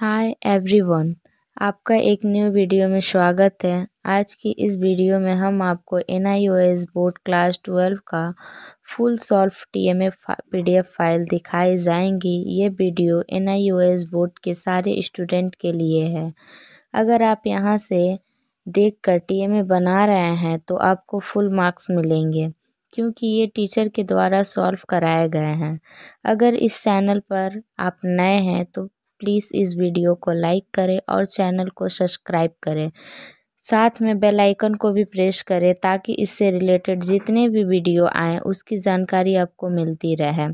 hi everyone आपका एक new video में स्वागत है आज की इस वीडियो में हम आपको एन बोर्ड क्लास ट्वेल्व का full solve TMA PDF file दिखाई जाएंगी ये वीडियो एन बोर्ड के सारे स्टूडेंट के लिए है अगर आप यहाँ से देख कर टी बना रहे हैं तो आपको फुल मार्क्स मिलेंगे क्योंकि ये टीचर के द्वारा सॉल्व कराए गए हैं अगर इस चैनल पर आप नए हैं तो प्लीज़ इस वीडियो को लाइक करें और चैनल को सब्सक्राइब करें साथ में बेल आइकन को भी प्रेस करें ताकि इससे रिलेटेड जितने भी वीडियो आएँ उसकी जानकारी आपको मिलती रहे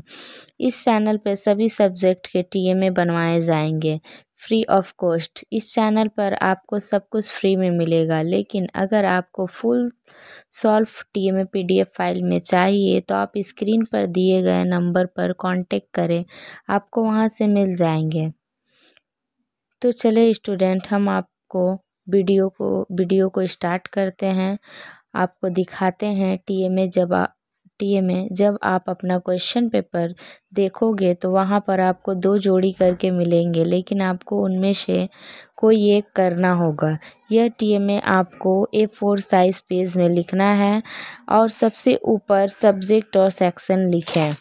इस चैनल पर सभी सब्जेक्ट के टीएमए बनवाए जाएंगे फ्री ऑफ कॉस्ट इस चैनल पर आपको सब कुछ फ्री में मिलेगा लेकिन अगर आपको full solve TMA PDF file में चाहिए तो आप स्क्रीन पर दिए गए नंबर पर कॉन्टेक्ट करें आपको वहाँ से मिल जाएंगे तो चले स्टूडेंट हम आपको वीडियो को वीडियो को स्टार्ट करते हैं आपको दिखाते हैं टीए में जब आ, टीए में जब आप अपना क्वेश्चन पेपर देखोगे तो वहाँ पर आपको दो जोड़ी करके मिलेंगे लेकिन आपको उनमें से कोई एक करना होगा यह टीए में आपको ए फोर साइज पेज में लिखना है और सबसे ऊपर सब्जेक्ट और सेक्शन लिखें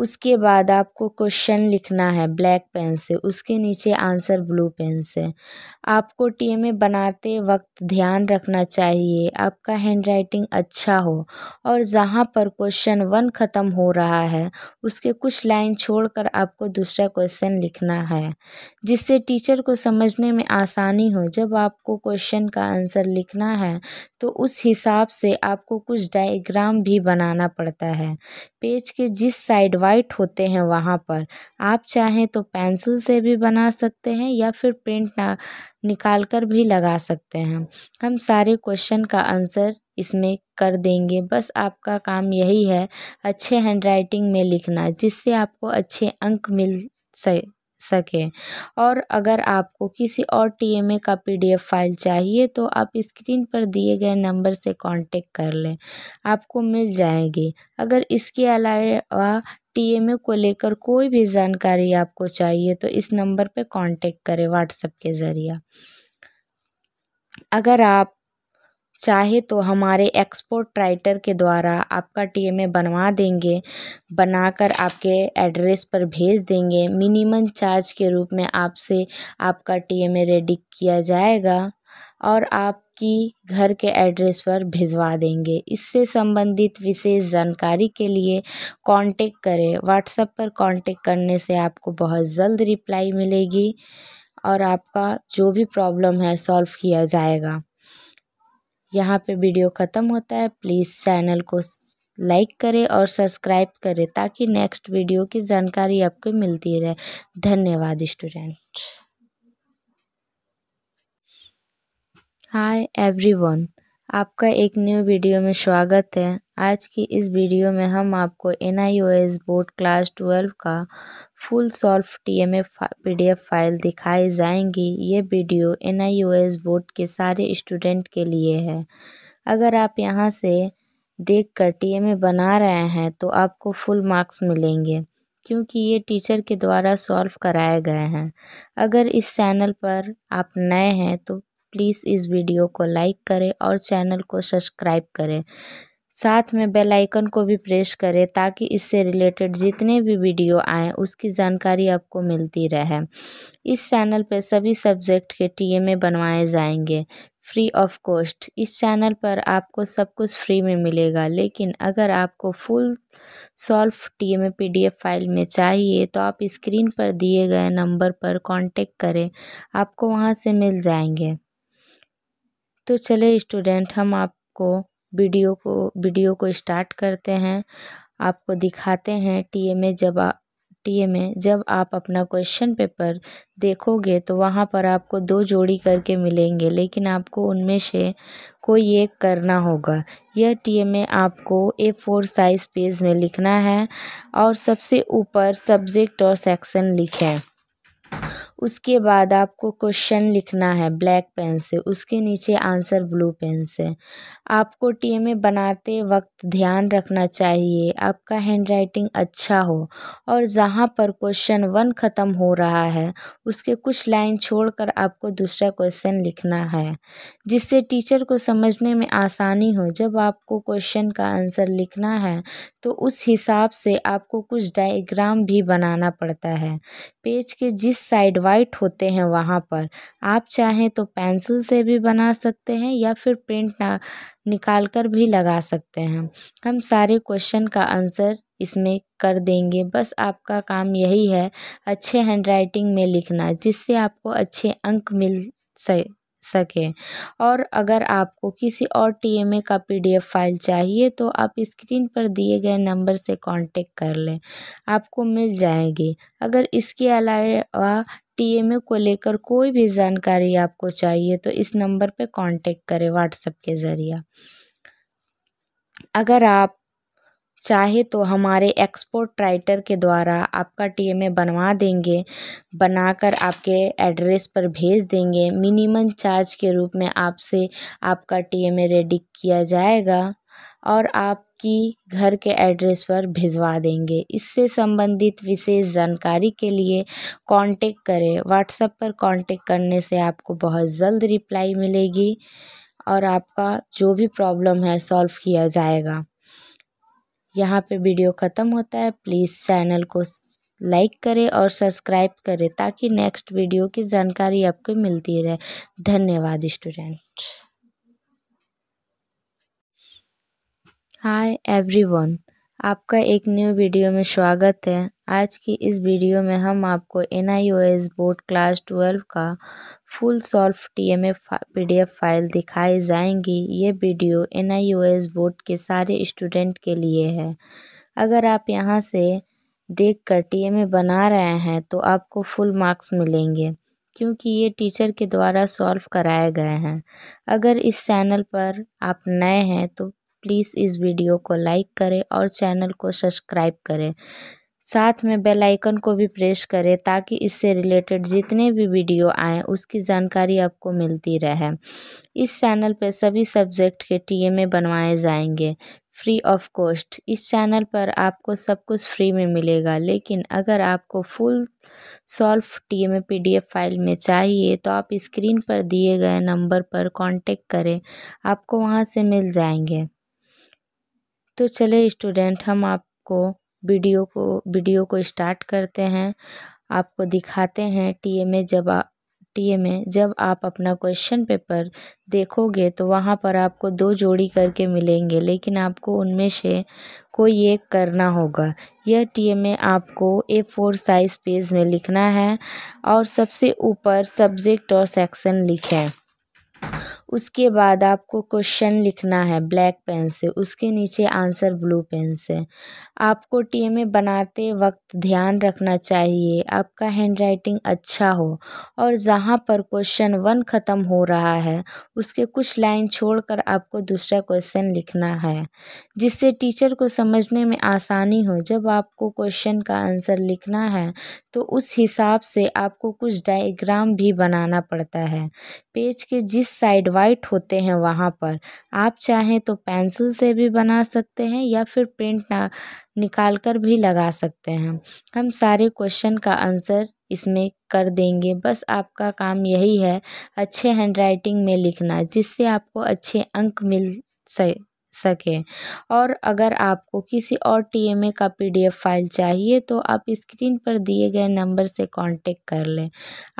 उसके बाद आपको क्वेश्चन लिखना है ब्लैक पेन से उसके नीचे आंसर ब्लू पेन से आपको टी एम ए बनाते वक्त ध्यान रखना चाहिए आपका हैंड राइटिंग अच्छा हो और जहाँ पर क्वेश्चन वन ख़त्म हो रहा है उसके कुछ लाइन छोड़कर आपको दूसरा क्वेश्चन लिखना है जिससे टीचर को समझने में आसानी हो जब आपको क्वेश्चन का आंसर लिखना है तो उस हिसाब से आपको कुछ डाइग्राम भी बनाना पड़ता है पेज के जिस साइड वाइट होते हैं वहाँ पर आप चाहें तो पेंसिल से भी बना सकते हैं या फिर प्रिंट निकाल कर भी लगा सकते हैं हम सारे क्वेश्चन का आंसर इसमें कर देंगे बस आपका काम यही है अच्छे हैंड राइटिंग में लिखना जिससे आपको अच्छे अंक मिल सके सकें और अगर आपको किसी और टी एम ए का पी डी एफ फाइल चाहिए तो आप स्क्रीन पर दिए गए नंबर से कांटेक्ट कर लें आपको मिल जाएगी अगर इसके अलावा टी एम ए को लेकर कोई भी जानकारी आपको चाहिए तो इस नंबर पर कांटेक्ट करें व्हाट्सएप के ज़रिए अगर आप चाहे तो हमारे एक्सपोर्ट राइटर के द्वारा आपका टी एम ए बनवा देंगे बनाकर आपके एड्रेस पर भेज देंगे मिनिमम चार्ज के रूप में आपसे आपका टी एम ए रेडी किया जाएगा और आपकी घर के एड्रेस पर भिजवा देंगे इससे संबंधित विशेष जानकारी के लिए कांटेक्ट करें व्हाट्सएप पर कांटेक्ट करने से आपको बहुत जल्द रिप्लाई मिलेगी और आपका जो भी प्रॉब्लम है सॉल्व किया जाएगा यहाँ पे वीडियो ख़त्म होता है प्लीज़ चैनल को लाइक करें और सब्सक्राइब करें ताकि नेक्स्ट वीडियो की जानकारी आपको मिलती रहे धन्यवाद स्टूडेंट हाय एवरीवन आपका एक न्यू वीडियो में स्वागत है आज की इस वीडियो में हम आपको N I board class twelve का full solve TMF PDF file दिखाई जाएंगी ये वीडियो एनआईओएस बोर्ड के सारे स्टूडेंट के लिए है अगर आप यहाँ से देख कर टी बना रहे हैं तो आपको फुल मार्क्स मिलेंगे क्योंकि ये टीचर के द्वारा सॉल्व कराए गए हैं अगर इस चैनल पर आप नए हैं तो प्लीज़ इस वीडियो को लाइक करें और चैनल को सब्सक्राइब करें साथ में बेल आइकन को भी प्रेस करें ताकि इससे रिलेटेड जितने भी वीडियो आएँ उसकी जानकारी आपको मिलती रहे इस चैनल पर सभी सब्जेक्ट के टी ए बनवाए जाएंगे फ्री ऑफ कॉस्ट इस चैनल पर आपको सब कुछ फ्री में मिलेगा लेकिन अगर आपको full solve T M F file में चाहिए तो आप स्क्रीन पर दिए गए नंबर पर कांटेक्ट करें आपको वहां से मिल जाएंगे तो चले स्टूडेंट हम आपको वीडियो को वीडियो को स्टार्ट करते हैं आपको दिखाते हैं टी ए में जब आ टी ए में जब आप अपना क्वेश्चन पेपर देखोगे तो वहाँ पर आपको दो जोड़ी करके मिलेंगे लेकिन आपको उनमें से कोई एक करना होगा यह टी ए में आपको ए फोर साइज़ पेज में लिखना है और सबसे ऊपर सब्जेक्ट और सेक्शन लिखें उसके बाद आपको क्वेश्चन लिखना है ब्लैक पेन से उसके नीचे आंसर ब्लू पेन से आपको टी एम ए बनाते वक्त ध्यान रखना चाहिए आपका हैंड राइटिंग अच्छा हो और जहाँ पर क्वेश्चन वन ख़त्म हो रहा है उसके कुछ लाइन छोड़कर आपको दूसरा क्वेश्चन लिखना है जिससे टीचर को समझने में आसानी हो जब आपको क्वेश्चन का आंसर लिखना है तो उस हिसाब से आपको कुछ डायग्राम भी बनाना पड़ता है पेज के जिस इस साइड वाइट होते हैं वहाँ पर आप चाहें तो पेंसिल से भी बना सकते हैं या फिर प्रिंट निकाल कर भी लगा सकते हैं हम सारे क्वेश्चन का आंसर इसमें कर देंगे बस आपका काम यही है अच्छे हैंड राइटिंग में लिखना जिससे आपको अच्छे अंक मिल सके सकें और अगर आपको किसी और टी एम ए का पी डी एफ फाइल चाहिए तो आप स्क्रीन पर दिए गए नंबर से कांटेक्ट कर लें आपको मिल जाएगी अगर इसके अलावा टी को लेकर कोई भी जानकारी आपको चाहिए तो इस नंबर पर कांटेक्ट करें व्हाट्सएप के ज़रिए अगर आप चाहे तो हमारे एक्सपोर्ट राइटर के द्वारा आपका टी एम ए बनवा देंगे बनाकर आपके एड्रेस पर भेज देंगे मिनिमम चार्ज के रूप में आपसे आपका टी एम ए रेडी किया जाएगा और आपकी घर के एड्रेस पर भिजवा देंगे इससे संबंधित विशेष जानकारी के लिए कांटेक्ट करें व्हाट्सएप पर कांटेक्ट करने से आपको बहुत जल्द रिप्लाई मिलेगी और आपका जो भी प्रॉब्लम है सॉल्व किया जाएगा यहाँ पे वीडियो ख़त्म होता है प्लीज़ चैनल को लाइक करें और सब्सक्राइब करें ताकि नेक्स्ट वीडियो की जानकारी आपको मिलती रहे धन्यवाद स्टूडेंट हाय एवरीवन आपका एक न्यू वीडियो में स्वागत है आज की इस वीडियो में हम आपको एन बोर्ड क्लास ट्वेल्व का full solve TMA PDF file दिखाई जाएंगी ये वीडियो एन बोर्ड के सारे स्टूडेंट के लिए है अगर आप यहाँ से देख कर टी बना रहे हैं तो आपको फुल मार्क्स मिलेंगे क्योंकि ये टीचर के द्वारा सॉल्व कराए गए हैं अगर इस चैनल पर आप नए हैं तो प्लीज़ इस वीडियो को लाइक करें और चैनल को सब्सक्राइब करें साथ में बेल आइकन को भी प्रेस करें ताकि इससे रिलेटेड जितने भी वीडियो आएँ उसकी जानकारी आपको मिलती रहे इस चैनल पर सभी सब्जेक्ट के टीएमए बनवाए जाएंगे फ्री ऑफ कॉस्ट इस चैनल पर आपको सब कुछ फ्री में मिलेगा लेकिन अगर आपको full solve D PDF file में चाहिए तो आप स्क्रीन पर दिए गए नंबर पर कॉन्टेक्ट करें आपको वहाँ से मिल जाएंगे तो चले स्टूडेंट हम आपको वीडियो को वीडियो को स्टार्ट करते हैं आपको दिखाते हैं टीए में जब आ, टीए में जब आप अपना क्वेश्चन पेपर देखोगे तो वहाँ पर आपको दो जोड़ी करके मिलेंगे लेकिन आपको उनमें से कोई एक करना होगा यह टीए में आपको ए फोर साइज़ पेज में लिखना है और सबसे ऊपर सब्जेक्ट और सेक्शन लिखें उसके बाद आपको क्वेश्चन लिखना है ब्लैक पेन से उसके नीचे आंसर ब्लू पेन से आपको टी एम ए बनाते वक्त ध्यान रखना चाहिए आपका हैंड राइटिंग अच्छा हो और जहाँ पर क्वेश्चन वन ख़त्म हो रहा है उसके कुछ लाइन छोड़कर आपको दूसरा क्वेश्चन लिखना है जिससे टीचर को समझने में आसानी हो जब आपको क्वेश्चन का आंसर लिखना है तो उस हिसाब से आपको कुछ डाइग्राम भी बनाना पड़ता है पेज के जिस साइड वाइट होते हैं वहाँ पर आप चाहें तो पेंसिल से भी बना सकते हैं या फिर प्रिंट ना निकाल कर भी लगा सकते हैं हम सारे क्वेश्चन का आंसर इसमें कर देंगे बस आपका काम यही है अच्छे हैंडराइटिंग में लिखना जिससे आपको अच्छे अंक मिल सके और अगर आपको किसी और टीएमए का पीडीएफ फाइल चाहिए तो आप स्क्रीन पर दिए गए नंबर से कांटेक्ट कर लें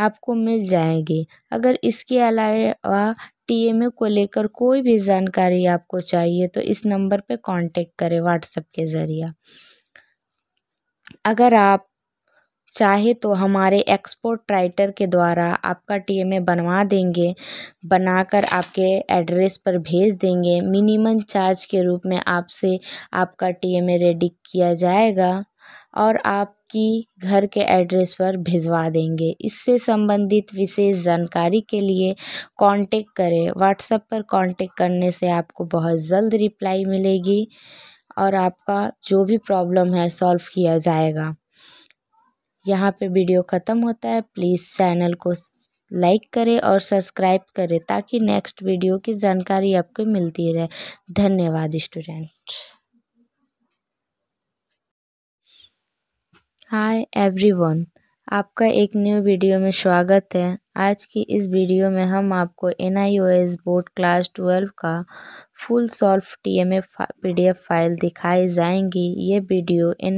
आपको मिल जाएगी अगर इसके अलावा पीएमयू को लेकर कोई भी जानकारी आपको चाहिए तो इस नंबर पे कांटेक्ट करें व्हाट्सएप के ज़रिए अगर आप चाहे तो हमारे एक्सपोर्ट राइटर के द्वारा आपका टीएमए बनवा देंगे बनाकर आपके एड्रेस पर भेज देंगे मिनिमम चार्ज के रूप में आपसे आपका टीएमए रेडी किया जाएगा और आपकी घर के एड्रेस पर भिजवा देंगे इससे संबंधित विशेष जानकारी के लिए कांटेक्ट करें व्हाट्सएप पर कांटेक्ट करने से आपको बहुत जल्द रिप्लाई मिलेगी और आपका जो भी प्रॉब्लम है सॉल्व किया जाएगा यहाँ पे वीडियो ख़त्म होता है प्लीज़ चैनल को लाइक करें और सब्सक्राइब करें ताकि नेक्स्ट वीडियो की जानकारी आपको मिलती रहे धन्यवाद स्टूडेंट हाय एवरीवन आपका एक न्यू वीडियो में स्वागत है आज की इस वीडियो में हम आपको एन बोर्ड क्लास ट्वेल्व का full solve TMA PDF file दिखाई जाएंगी ये वीडियो एन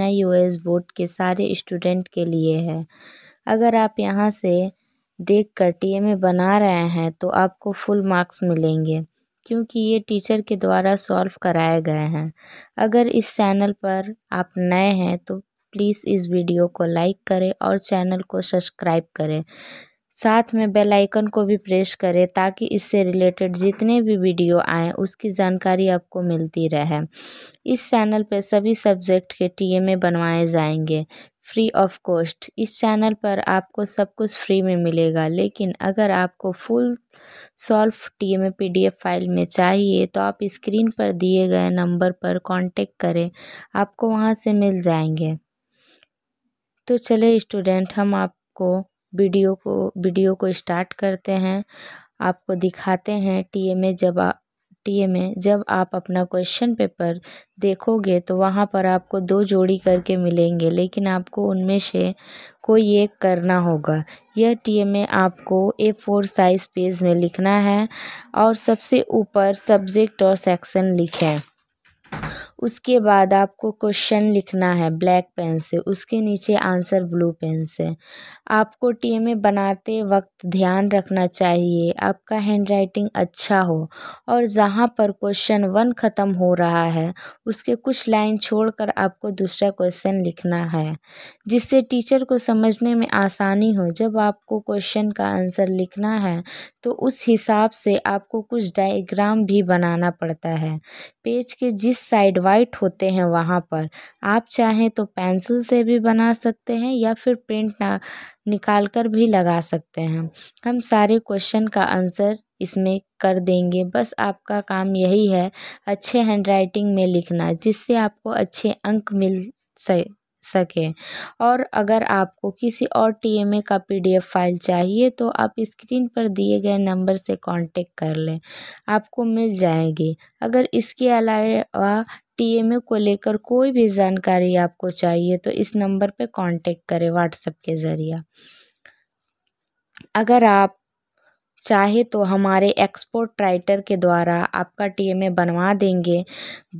बोर्ड के सारे स्टूडेंट के लिए है अगर आप यहाँ से देख कर टी बना रहे हैं तो आपको फुल मार्क्स मिलेंगे क्योंकि ये टीचर के द्वारा सॉल्व कराए गए हैं अगर इस चैनल पर आप नए हैं तो प्लीज़ इस वीडियो को लाइक करें और चैनल को सब्सक्राइब करें साथ में बेल आइकन को भी प्रेस करें ताकि इससे रिलेटेड जितने भी वीडियो आएँ उसकी जानकारी आपको मिलती रहे इस चैनल पर सभी सब्जेक्ट के टीएमए बनवाए जाएंगे फ्री ऑफ कॉस्ट इस चैनल पर आपको सब कुछ फ्री में मिलेगा लेकिन अगर आपको full solve TMA PDF file में चाहिए तो आप स्क्रीन पर दिए गए नंबर पर कॉन्टेक्ट करें आपको वहाँ से मिल जाएंगे तो चले स्टूडेंट हम आपको वीडियो को वीडियो को स्टार्ट करते हैं आपको दिखाते हैं टीए में जब आ टीए में जब आप अपना क्वेश्चन पेपर देखोगे तो वहाँ पर आपको दो जोड़ी करके मिलेंगे लेकिन आपको उनमें से कोई एक करना होगा यह टीए में आपको ए फोर साइज पेज में लिखना है और सबसे ऊपर सब्जेक्ट और सेक्शन लिखें उसके बाद आपको क्वेश्चन लिखना है ब्लैक पेन से उसके नीचे आंसर ब्लू पेन से आपको टी एम ए बनाते वक्त ध्यान रखना चाहिए आपका हैंड राइटिंग अच्छा हो और जहाँ पर क्वेश्चन वन ख़त्म हो रहा है उसके कुछ लाइन छोड़कर आपको दूसरा क्वेश्चन लिखना है जिससे टीचर को समझने में आसानी हो जब आपको क्वेश्चन का आंसर लिखना है तो उस हिसाब से आपको कुछ डायग्राम भी बनाना पड़ता है पेज के जिस साइड प्रोवाइड होते हैं वहाँ पर आप चाहें तो पेंसिल से भी बना सकते हैं या फिर ना निकाल कर भी लगा सकते हैं हम सारे क्वेश्चन का आंसर इसमें कर देंगे बस आपका काम यही है अच्छे हैंड राइटिंग में लिखना जिससे आपको अच्छे अंक मिल सके सकें और अगर आपको किसी और टी एम ए का पी डी एफ फाइल चाहिए तो आप स्क्रीन पर दिए गए नंबर से कांटेक्ट कर लें आपको मिल जाएगी अगर इसके अलावा टी को लेकर कोई भी जानकारी आपको चाहिए तो इस नंबर पर कांटेक्ट करें व्हाट्सएप के ज़रिए अगर आप चाहे तो हमारे एक्सपोर्ट राइटर के द्वारा आपका टी एम ए बनवा देंगे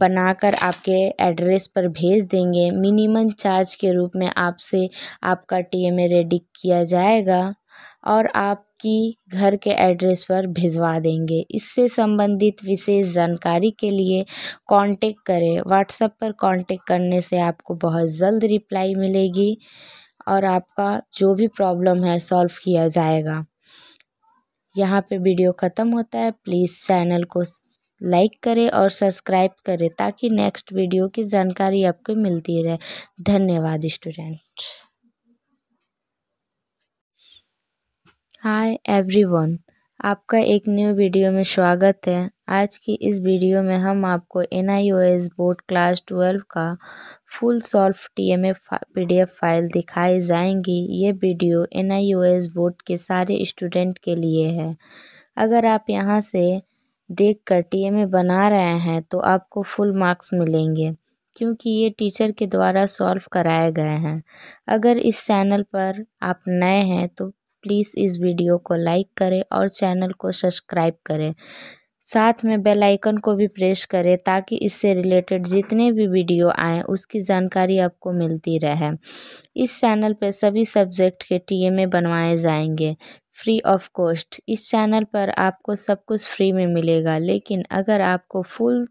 बनाकर आपके एड्रेस पर भेज देंगे मिनिमम चार्ज के रूप में आपसे आपका टी एम ए रेडी किया जाएगा और आपकी घर के एड्रेस पर भिजवा देंगे इससे संबंधित विशेष जानकारी के लिए कांटेक्ट करें व्हाट्सएप पर कांटेक्ट करने से आपको बहुत जल्द रिप्लाई मिलेगी और आपका जो भी प्रॉब्लम है सॉल्व किया जाएगा यहाँ पे वीडियो ख़त्म होता है प्लीज़ चैनल को लाइक करें और सब्सक्राइब करें ताकि नेक्स्ट वीडियो की जानकारी आपको मिलती रहे धन्यवाद स्टूडेंट हाय एवरीवन आपका एक न्यू वीडियो में स्वागत है आज की इस वीडियो में हम आपको N I board class twelve का full solve TMF PDF file दिखाई जाएंगी ये वीडियो एनआईओएस बोर्ड के सारे स्टूडेंट के लिए है अगर आप यहाँ से देख कर टी बना रहे हैं तो आपको फुल मार्क्स मिलेंगे क्योंकि ये टीचर के द्वारा सॉल्व कराए गए हैं अगर इस चैनल पर आप नए हैं तो प्लीज़ इस वीडियो को लाइक करें और चैनल को सब्सक्राइब करें साथ में बेल आइकन को भी प्रेस करें ताकि इससे रिलेटेड जितने भी वीडियो आएँ उसकी जानकारी आपको मिलती रहे इस चैनल पर सभी सब्जेक्ट के टीएमए बनवाए जाएंगे फ्री ऑफ कॉस्ट इस चैनल पर आपको सब कुछ फ्री में मिलेगा लेकिन अगर आपको full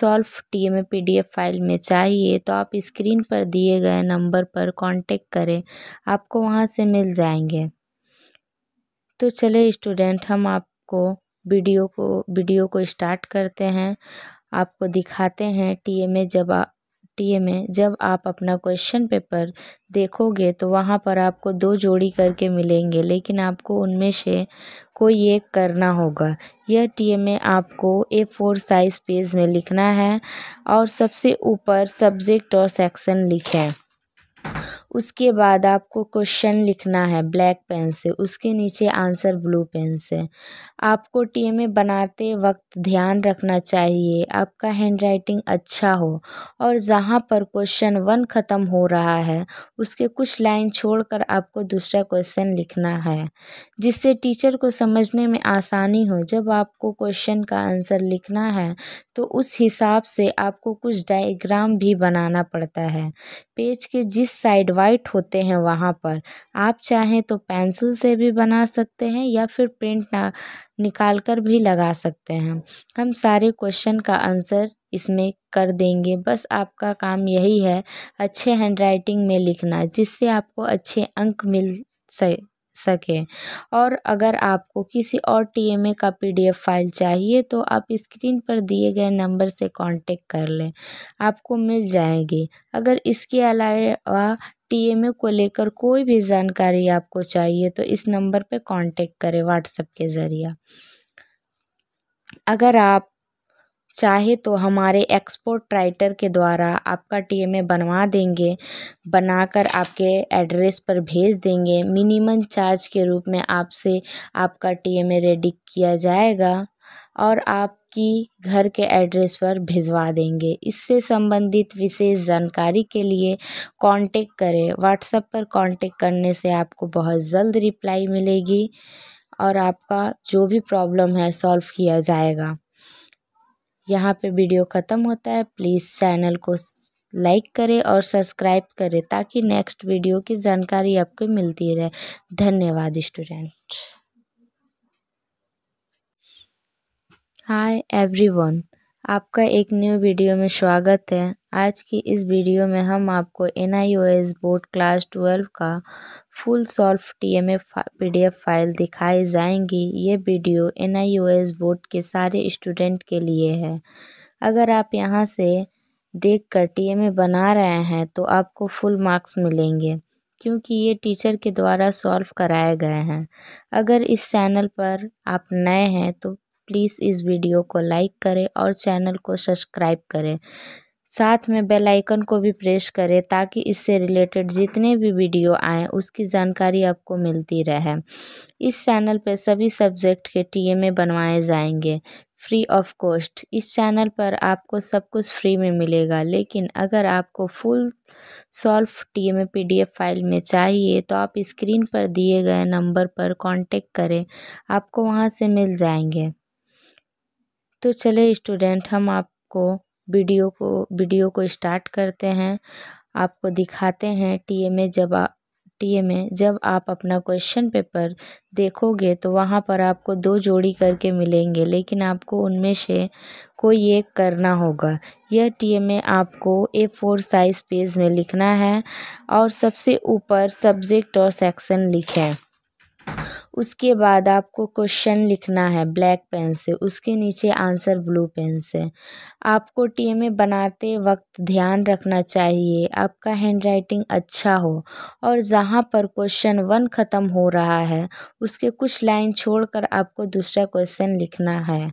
solve T M PDF file में चाहिए तो आप स्क्रीन पर दिए गए नंबर पर कॉन्टेक्ट करें आपको वहाँ से मिल जाएंगे तो चले स्टूडेंट हम आपको वीडियो को वीडियो को स्टार्ट करते हैं आपको दिखाते हैं टी ए जब आ टी ए जब आप अपना क्वेश्चन पेपर देखोगे तो वहाँ पर आपको दो जोड़ी करके मिलेंगे लेकिन आपको उनमें से कोई एक करना होगा यह टी ए आपको ए फोर साइज़ पेज में लिखना है और सबसे ऊपर सब्जेक्ट और सेक्शन लिखें उसके बाद आपको क्वेश्चन लिखना है ब्लैक पेन से उसके नीचे आंसर ब्लू पेन से आपको टी एम ए बनाते वक्त ध्यान रखना चाहिए आपका हैंड राइटिंग अच्छा हो और जहाँ पर क्वेश्चन वन ख़त्म हो रहा है उसके कुछ लाइन छोड़कर आपको दूसरा क्वेश्चन लिखना है जिससे टीचर को समझने में आसानी हो जब आपको क्वेश्चन का आंसर लिखना है तो उस हिसाब से आपको कुछ डायग्राम भी बनाना पड़ता है पेज के जिस साइड प्रोवाइड होते हैं वहाँ पर आप चाहें तो पेंसिल से भी बना सकते हैं या फिर प्रिंट निकाल कर भी लगा सकते हैं हम सारे क्वेश्चन का आंसर इसमें कर देंगे बस आपका काम यही है अच्छे हैंड राइटिंग में लिखना जिससे आपको अच्छे अंक मिल सके और अगर आपको किसी और टीएमए का पीडीएफ फाइल चाहिए तो आप स्क्रीन पर दिए गए नंबर से कांटेक्ट कर लें आपको मिल जाएगी अगर इसके अलावा पीएमयू को लेकर कोई भी जानकारी आपको चाहिए तो इस नंबर पे कांटेक्ट करें व्हाट्सएप के ज़रिए अगर आप चाहे तो हमारे एक्सपोर्ट राइटर के द्वारा आपका टीएमए बनवा देंगे बनाकर आपके एड्रेस पर भेज देंगे मिनिमम चार्ज के रूप में आपसे आपका टीएमए रेडी किया जाएगा और आप कि घर के एड्रेस पर भिजवा देंगे इससे संबंधित विशेष जानकारी के लिए कांटेक्ट करें व्हाट्सएप पर कांटेक्ट करने से आपको बहुत जल्द रिप्लाई मिलेगी और आपका जो भी प्रॉब्लम है सॉल्व किया जाएगा यहाँ पे वीडियो ख़त्म होता है प्लीज़ चैनल को लाइक करें और सब्सक्राइब करें ताकि नेक्स्ट वीडियो की जानकारी आपको मिलती रहे धन्यवाद स्टूडेंट हाय एवरीवन आपका एक न्यू वीडियो में स्वागत है आज की इस वीडियो में हम आपको एन बोर्ड क्लास ट्वेल्व का full solve T M PDF file दिखाई जाएंगी ये वीडियो एन बोर्ड के सारे स्टूडेंट के लिए है अगर आप यहाँ से देख कर टी बना रहे हैं तो आपको फुल मार्क्स मिलेंगे क्योंकि ये टीचर के द्वारा सॉल्व कराए गए हैं अगर इस चैनल पर आप नए हैं तो प्लीज़ इस वीडियो को लाइक करें और चैनल को सब्सक्राइब करें साथ में बेल आइकन को भी प्रेस करें ताकि इससे रिलेटेड जितने भी वीडियो आएँ उसकी जानकारी आपको मिलती रहे इस चैनल पर सभी सब्जेक्ट के टीएमए बनवाए जाएंगे फ्री ऑफ कॉस्ट इस चैनल पर आपको सब कुछ फ्री में मिलेगा लेकिन अगर आपको full solve TMA PDF file में चाहिए तो आप स्क्रीन पर दिए गए नंबर पर कॉन्टेक्ट करें आपको वहाँ से मिल जाएंगे तो चले स्टूडेंट हम आपको वीडियो को वीडियो को स्टार्ट करते हैं आपको दिखाते हैं टीए में जब आ, टीए में जब आप अपना क्वेश्चन पेपर देखोगे तो वहाँ पर आपको दो जोड़ी करके मिलेंगे लेकिन आपको उनमें से कोई एक करना होगा यह टी में आपको ए फोर साइज़ पेज में लिखना है और सबसे ऊपर सब्जेक्ट और सेक्शन लिखें उसके बाद आपको क्वेश्चन लिखना है ब्लैक पेन से उसके नीचे आंसर ब्लू पेन से आपको टी एम ए बनाते वक्त ध्यान रखना चाहिए आपका हैंड राइटिंग अच्छा हो और जहाँ पर क्वेश्चन वन ख़त्म हो रहा है उसके कुछ लाइन छोड़कर आपको दूसरा क्वेश्चन लिखना है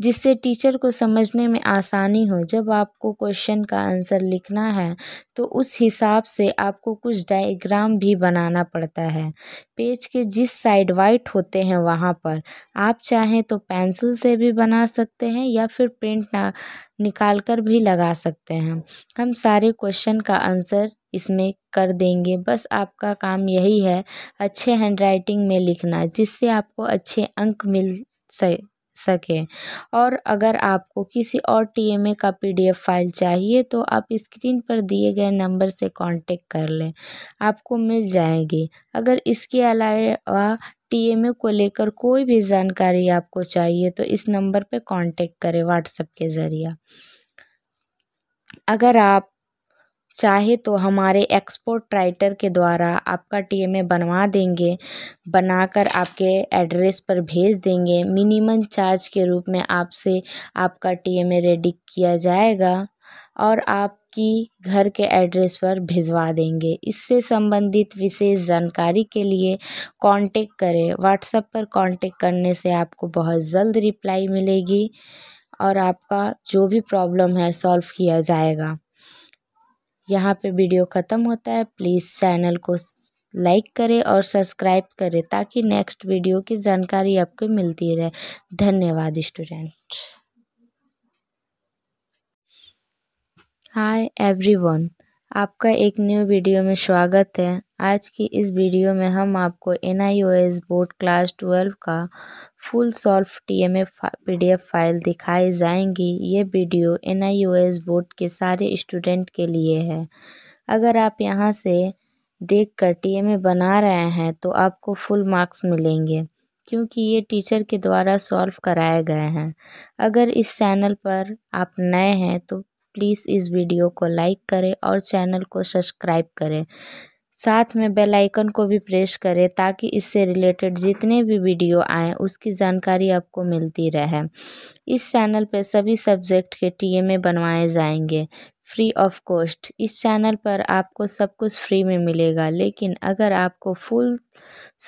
जिससे टीचर को समझने में आसानी हो जब आपको क्वेश्चन का आंसर लिखना है तो उस हिसाब से आपको कुछ डायग्राम भी बनाना पड़ता है पेज के जिस साइड वाइट होते हैं वहाँ पर आप चाहें तो पेंसिल से भी बना सकते हैं या फिर प्रिंट ना निकाल कर भी लगा सकते हैं हम सारे क्वेश्चन का आंसर इसमें कर देंगे बस आपका काम यही है अच्छे हैंडराइटिंग में लिखना जिससे आपको अच्छे अंक मिल सके और अगर आपको किसी और टीएमए का पीडीएफ फाइल चाहिए तो आप स्क्रीन पर दिए गए नंबर से कांटेक्ट कर लें आपको मिल जाएगी अगर इसके अलावा टीएमए को लेकर कोई भी जानकारी आपको चाहिए तो इस नंबर पे कांटेक्ट करें व्हाट्सएप के ज़रिए अगर आप चाहे तो हमारे एक्सपोर्ट राइटर के द्वारा आपका टीएमए बनवा देंगे बनाकर आपके एड्रेस पर भेज देंगे मिनिमम चार्ज के रूप में आपसे आपका टीएमए रेडी किया जाएगा और आप कि घर के एड्रेस पर भिजवा देंगे इससे संबंधित विशेष जानकारी के लिए कांटेक्ट करें व्हाट्सएप पर कांटेक्ट करने से आपको बहुत जल्द रिप्लाई मिलेगी और आपका जो भी प्रॉब्लम है सॉल्व किया जाएगा यहाँ पे वीडियो ख़त्म होता है प्लीज़ चैनल को लाइक करें और सब्सक्राइब करें ताकि नेक्स्ट वीडियो की जानकारी आपको मिलती रहे धन्यवाद स्टूडेंट हाय एवरीवन आपका एक न्यू वीडियो में स्वागत है आज की इस वीडियो में हम आपको एन बोर्ड क्लास ट्वेल्व का full solve TMA PDF file दिखाई जाएंगी ये वीडियो एन बोर्ड के सारे स्टूडेंट के लिए है अगर आप यहाँ से देख कर टी बना रहे हैं तो आपको फुल मार्क्स मिलेंगे क्योंकि ये टीचर के द्वारा सॉल्व कराए गए हैं अगर इस चैनल पर आप नए हैं तो प्लीज़ इस वीडियो को लाइक करें और चैनल को सब्सक्राइब करें साथ में बेल आइकन को भी प्रेस करें ताकि इससे रिलेटेड जितने भी वीडियो आएँ उसकी जानकारी आपको मिलती रहे इस चैनल पर सभी सब्जेक्ट के टी टीएमए बनवाए जाएंगे फ्री ऑफ कॉस्ट इस चैनल पर आपको सब कुछ फ्री में मिलेगा लेकिन अगर आपको full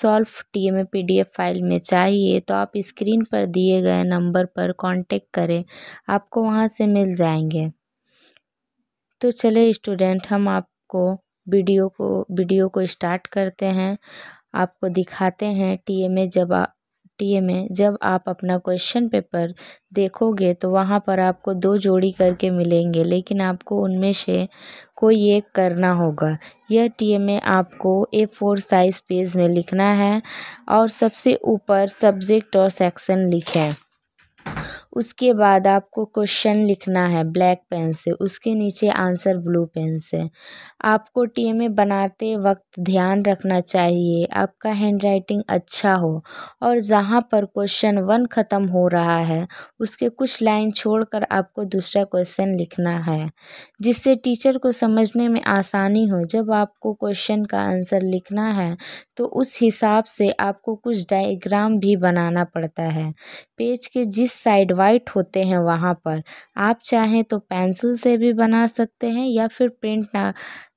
solve D F file में चाहिए तो आप स्क्रीन पर दिए गए नंबर पर कॉन्टेक्ट करें आपको वहाँ से मिल जाएंगे तो चले स्टूडेंट हम आपको वीडियो को वीडियो को स्टार्ट करते हैं आपको दिखाते हैं टीएमए जब आ, टीए में जब आप अपना क्वेश्चन पेपर देखोगे तो वहाँ पर आपको दो जोड़ी करके मिलेंगे लेकिन आपको उनमें से कोई एक करना होगा यह टीए में आपको ए फोर साइज पेज में लिखना है और सबसे ऊपर सब्जेक्ट और सेक्शन लिखें उसके बाद आपको क्वेश्चन लिखना है ब्लैक पेन से उसके नीचे आंसर ब्लू पेन से आपको टी एम ए बनाते वक्त ध्यान रखना चाहिए आपका हैंड राइटिंग अच्छा हो और जहाँ पर क्वेश्चन वन ख़त्म हो रहा है उसके कुछ लाइन छोड़कर आपको दूसरा क्वेश्चन लिखना है जिससे टीचर को समझने में आसानी हो जब आपको क्वेश्चन का आंसर लिखना है तो उस हिसाब से आपको कुछ डाइग्राम भी बनाना पड़ता है पेज के जिस साइड वाइट होते हैं वहाँ पर आप चाहें तो पेंसिल से भी बना सकते हैं या फिर प्रिंट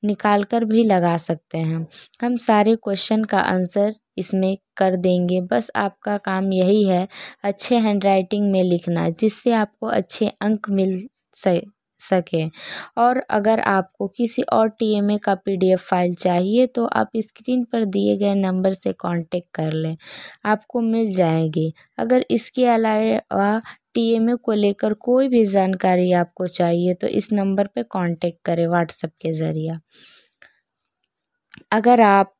निकाल कर भी लगा सकते हैं हम सारे क्वेश्चन का आंसर इसमें कर देंगे बस आपका काम यही है अच्छे हैंडराइटिंग में लिखना जिससे आपको अच्छे अंक मिल सके और अगर आपको किसी और टीएमए का पीडीएफ फाइल चाहिए तो आप स्क्रीन पर दिए गए नंबर से कांटेक्ट कर लें आपको मिल जाएगी अगर इसके अलावा टीएमए को लेकर कोई भी जानकारी आपको चाहिए तो इस नंबर पे कांटेक्ट करें व्हाट्सएप के ज़रिए अगर आप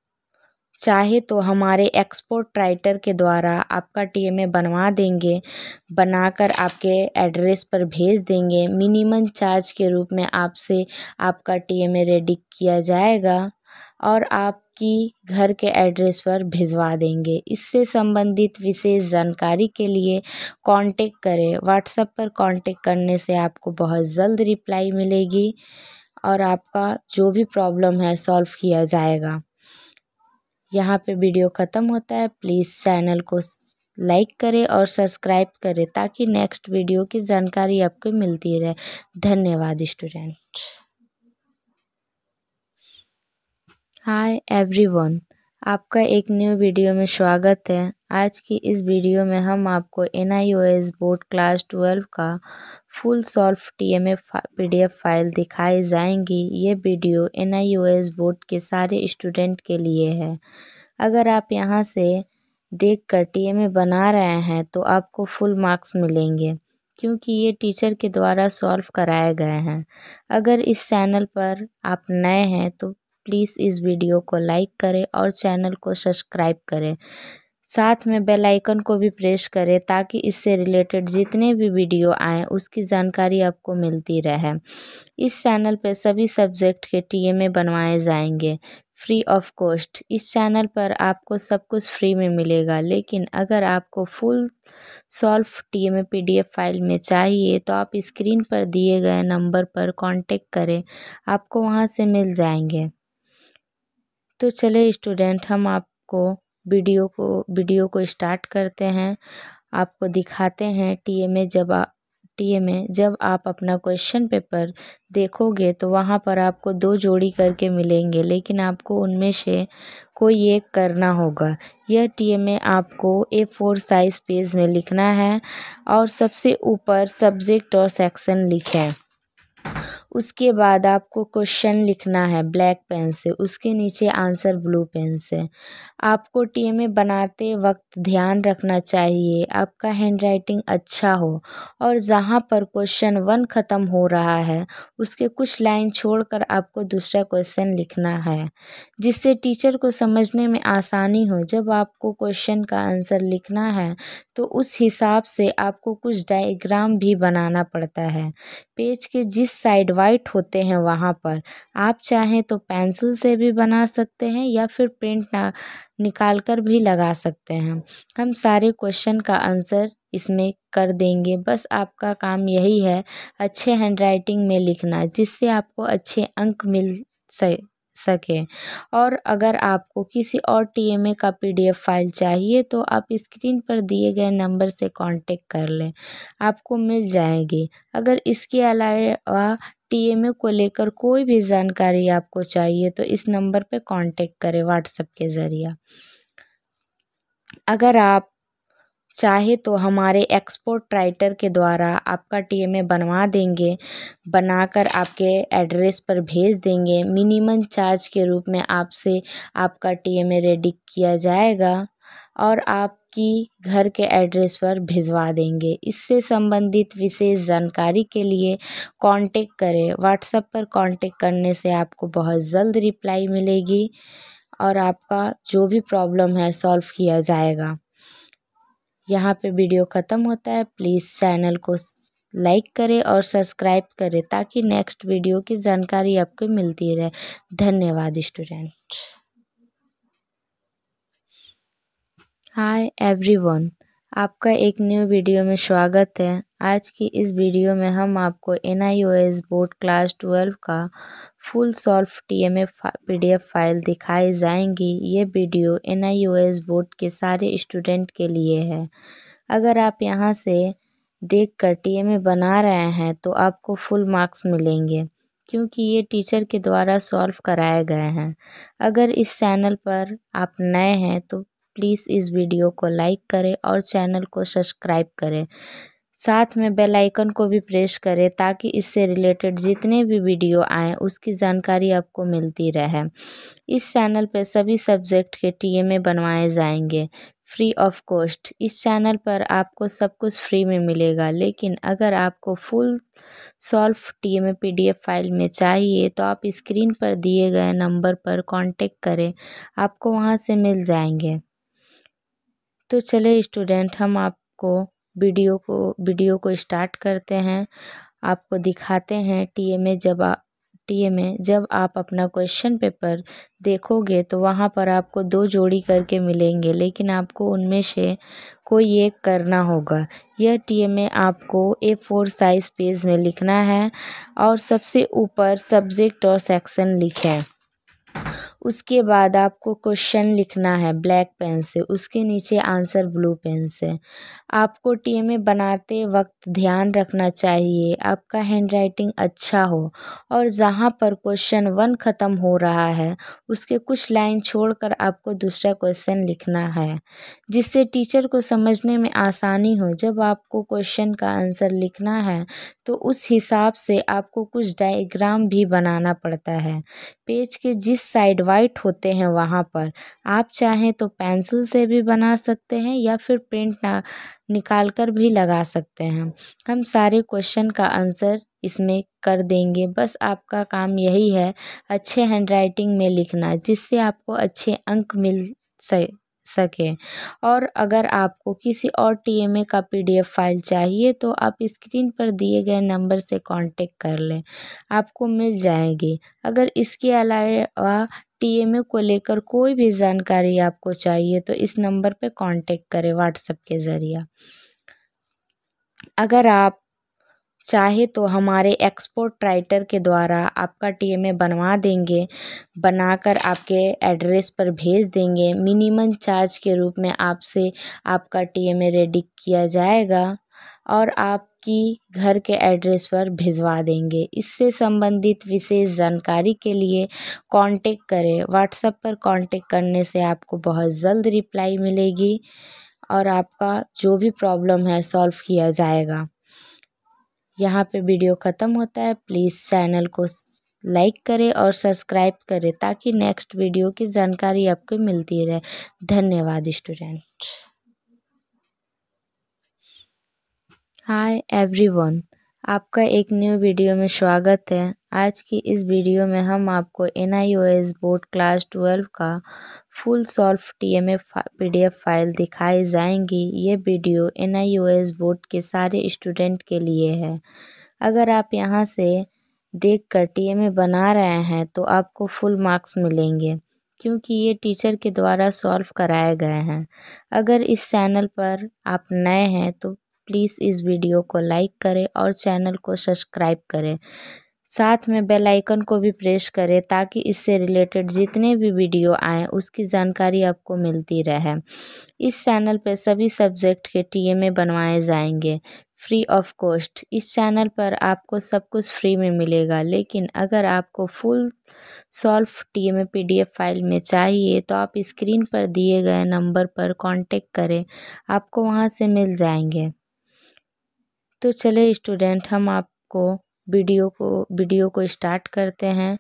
चाहे तो हमारे एक्सपोर्ट राइटर के द्वारा आपका टीएमए बनवा देंगे बनाकर आपके एड्रेस पर भेज देंगे मिनिमम चार्ज के रूप में आपसे आपका टीएमए रेडी किया जाएगा और आप कि घर के एड्रेस पर भिजवा देंगे इससे संबंधित विशेष जानकारी के लिए कांटेक्ट करें व्हाट्सएप पर कांटेक्ट करने से आपको बहुत जल्द रिप्लाई मिलेगी और आपका जो भी प्रॉब्लम है सॉल्व किया जाएगा यहाँ पे वीडियो ख़त्म होता है प्लीज़ चैनल को लाइक करें और सब्सक्राइब करें ताकि नेक्स्ट वीडियो की जानकारी आपको मिलती रहे धन्यवाद स्टूडेंट हाय एवरीवन आपका एक न्यू वीडियो में स्वागत है आज की इस वीडियो में हम आपको एन बोर्ड क्लास ट्वेल्व का full solve T M PDF file दिखाई जाएंगी ये वीडियो एन बोर्ड के सारे स्टूडेंट के लिए है अगर आप यहाँ से देख कर टी बना रहे हैं तो आपको फुल मार्क्स मिलेंगे क्योंकि ये टीचर के द्वारा सॉल्व कराए गए हैं अगर इस चैनल पर आप नए हैं तो प्लीज़ इस वीडियो को लाइक करें और चैनल को सब्सक्राइब करें साथ में बेल आइकन को भी प्रेस करें ताकि इससे रिलेटेड जितने भी वीडियो आए उसकी जानकारी आपको मिलती रहे इस चैनल पर सभी सब्जेक्ट के टीएमए बनवाए जाएंगे फ्री ऑफ कॉस्ट इस चैनल पर आपको सब कुछ फ्री में मिलेगा लेकिन अगर आपको full solve TMA PDF file में चाहिए तो आप स्क्रीन पर दिए गए नंबर पर कॉन्टेक्ट करें आपको वहाँ से मिल जाएंगे तो चले स्टूडेंट हम आपको वीडियो को वीडियो को स्टार्ट करते हैं आपको दिखाते हैं टीए में जब आ टीए में जब आप अपना क्वेश्चन पेपर देखोगे तो वहाँ पर आपको दो जोड़ी करके मिलेंगे लेकिन आपको उनमें से कोई एक करना होगा यह टीए में आपको ए फोर साइज़ पेज में लिखना है और सबसे ऊपर सब्जेक्ट और सेक्शन लिखें उसके बाद आपको क्वेश्चन लिखना है ब्लैक पेन से उसके नीचे आंसर ब्लू पेन से आपको टी एम ए बनाते वक्त ध्यान रखना चाहिए आपका हैंड राइटिंग अच्छा हो और जहाँ पर क्वेश्चन वन ख़त्म हो रहा है उसके कुछ लाइन छोड़कर आपको दूसरा क्वेश्चन लिखना है जिससे टीचर को समझने में आसानी हो जब आपको क्वेश्चन का आंसर लिखना है तो उस हिसाब से आपको कुछ डायग्राम भी बनाना पड़ता है पेज के जिस साइड वाइट होते हैं वहाँ पर आप चाहें तो पेंसिल से भी बना सकते हैं या फिर प्रिंट ना निकाल कर भी लगा सकते हैं हम सारे क्वेश्चन का आंसर इसमें कर देंगे बस आपका काम यही है अच्छे हैंड राइटिंग में लिखना जिससे आपको अच्छे अंक मिल सके सकें और अगर आपको किसी और टी का पी फाइल चाहिए तो आप स्क्रीन पर दिए गए नंबर से कांटेक्ट कर लें आपको मिल जाएगी अगर इसके अलावा टी को लेकर कोई भी जानकारी आपको चाहिए तो इस नंबर पर कांटेक्ट करें व्हाट्सएप के ज़रिए अगर आप चाहे तो हमारे एक्सपोर्ट राइटर के द्वारा आपका टी एम ए बनवा देंगे बनाकर आपके एड्रेस पर भेज देंगे मिनिमम चार्ज के रूप में आपसे आपका टी एम ए रेडी किया जाएगा और आपकी घर के एड्रेस पर भिजवा देंगे इससे संबंधित विशेष जानकारी के लिए कांटेक्ट करें व्हाट्सएप पर कांटेक्ट करने से आपको बहुत जल्द रिप्लाई मिलेगी और आपका जो भी प्रॉब्लम है सॉल्व किया जाएगा यहाँ पे वीडियो ख़त्म होता है प्लीज़ चैनल को लाइक करें और सब्सक्राइब करें ताकि नेक्स्ट वीडियो की जानकारी आपको मिलती रहे धन्यवाद स्टूडेंट हाय एवरीवन आपका एक न्यू वीडियो में स्वागत है आज की इस वीडियो में हम आपको एन बोर्ड क्लास ट्वेल्व का full solve TMA PDF file दिखाई जाएंगी ये वीडियो एनआईओएस बोर्ड के सारे स्टूडेंट के लिए है अगर आप यहाँ से देख कर टीएमए बना रहे हैं तो आपको फुल मार्क्स मिलेंगे क्योंकि ये टीचर के द्वारा सॉल्व कराए गए हैं अगर इस चैनल पर आप नए हैं तो प्लीज़ इस वीडियो को लाइक करें और चैनल को सब्सक्राइब करें साथ में बेल आइकन को भी प्रेस करें ताकि इससे रिलेटेड जितने भी वीडियो आएँ उसकी जानकारी आपको मिलती रहे इस चैनल पर सभी सब्जेक्ट के टीएमए बनवाए जाएंगे फ्री ऑफ कॉस्ट इस चैनल पर आपको सब कुछ फ्री में मिलेगा लेकिन अगर आपको full solve TMA PDF file में चाहिए तो आप स्क्रीन पर दिए गए नंबर पर कॉन्टेक्ट करें आपको वहाँ से मिल जाएंगे तो चले स्टूडेंट हम आपको वीडियो को वीडियो को स्टार्ट करते हैं आपको दिखाते हैं टी ए जब आ टी ए जब आप अपना क्वेश्चन पेपर देखोगे तो वहाँ पर आपको दो जोड़ी करके मिलेंगे लेकिन आपको उनमें से कोई एक करना होगा यह टी ए आपको ए फोर साइज़ पेज में लिखना है और सबसे ऊपर सब्जेक्ट और सेक्शन लिखें उसके बाद आपको क्वेश्चन लिखना है ब्लैक पेन से उसके नीचे आंसर ब्लू पेन से आपको टी एम ए बनाते वक्त ध्यान रखना चाहिए आपका हैंड राइटिंग अच्छा हो और जहाँ पर क्वेश्चन वन ख़त्म हो रहा है उसके कुछ लाइन छोड़कर आपको दूसरा क्वेश्चन लिखना है जिससे टीचर को समझने में आसानी हो जब आपको क्वेश्चन का आंसर लिखना है तो उस हिसाब से आपको कुछ डायग्राम भी बनाना पड़ता है पेज के जिस साइड वाइट होते हैं वहाँ पर आप चाहें तो पेंसिल से भी बना सकते हैं या फिर प्रिंट ना निकाल कर भी लगा सकते हैं हम सारे क्वेश्चन का आंसर इसमें कर देंगे बस आपका काम यही है अच्छे हैंड राइटिंग में लिखना जिससे आपको अच्छे अंक मिल सके सके और अगर आपको किसी और टीएमए का पीडीएफ फाइल चाहिए तो आप स्क्रीन पर दिए गए नंबर से कांटेक्ट कर लें आपको मिल जाएगी अगर इसके अलावा टी को लेकर कोई भी जानकारी आपको चाहिए तो इस नंबर पे कांटेक्ट करें व्हाट्सएप के ज़रिए अगर आप चाहे तो हमारे एक्सपोर्ट राइटर के द्वारा आपका टी एम ए बनवा देंगे बनाकर आपके एड्रेस पर भेज देंगे मिनिमम चार्ज के रूप में आपसे आपका टी एम ए रेडी किया जाएगा और आप कि घर के एड्रेस पर भिजवा देंगे इससे संबंधित विशेष जानकारी के लिए कांटेक्ट करें व्हाट्सएप पर कांटेक्ट करने से आपको बहुत जल्द रिप्लाई मिलेगी और आपका जो भी प्रॉब्लम है सॉल्व किया जाएगा यहाँ पे वीडियो ख़त्म होता है प्लीज़ चैनल को लाइक करें और सब्सक्राइब करें ताकि नेक्स्ट वीडियो की जानकारी आपको मिलती रहे धन्यवाद स्टूडेंट हाय एवरीवन आपका एक न्यू वीडियो में स्वागत है आज की इस वीडियो में हम आपको एन बोर्ड क्लास ट्वेल्व का full solve TMA PDF file दिखाई जाएंगी ये वीडियो एन बोर्ड के सारे स्टूडेंट के लिए है अगर आप यहाँ से देख कर टी बना रहे हैं तो आपको फुल मार्क्स मिलेंगे क्योंकि ये टीचर के द्वारा सॉल्व कराए गए हैं अगर इस चैनल पर आप नए हैं तो प्लीज़ इस वीडियो को लाइक करें और चैनल को सब्सक्राइब करें साथ में बेल आइकन को भी प्रेस करें ताकि इससे रिलेटेड जितने भी वीडियो आएँ उसकी जानकारी आपको मिलती रहे इस चैनल पर सभी सब्जेक्ट के टीएमए बनवाए जाएंगे फ्री ऑफ कॉस्ट इस चैनल पर आपको सब कुछ फ्री में मिलेगा लेकिन अगर आपको full solve TMA PDF file में चाहिए तो आप स्क्रीन पर दिए गए नंबर पर कॉन्टेक्ट करें आपको वहाँ से मिल जाएंगे तो चले स्टूडेंट हम आपको वीडियो को वीडियो को स्टार्ट करते हैं